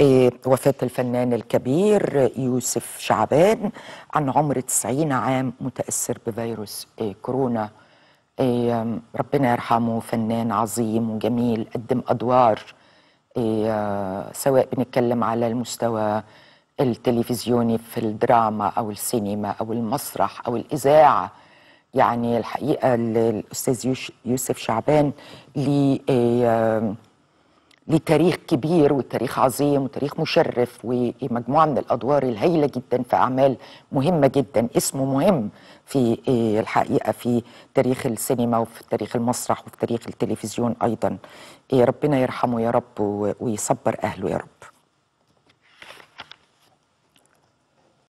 آه، وفاة الفنان الكبير يوسف شعبان عن عمر 90 عام متأثر بفيروس آه، كورونا آه، ربنا يرحمه فنان عظيم وجميل قدم أدوار سواء بنتكلم على المستوى التلفزيوني في الدراما أو السينما أو المسرح أو الإذاعة يعني الحقيقة الأستاذ يوسف شعبان ليه ليه تاريخ كبير وتاريخ عظيم وتاريخ مشرف ومجموعه من الادوار الهائله جدا في اعمال مهمه جدا اسمه مهم في آه، الحقيقه في تاريخ السينما وفي تاريخ المسرح وفي تاريخ التلفزيون ايضا آه، ربنا يرحمه يا رب ويصبر اهله يا رب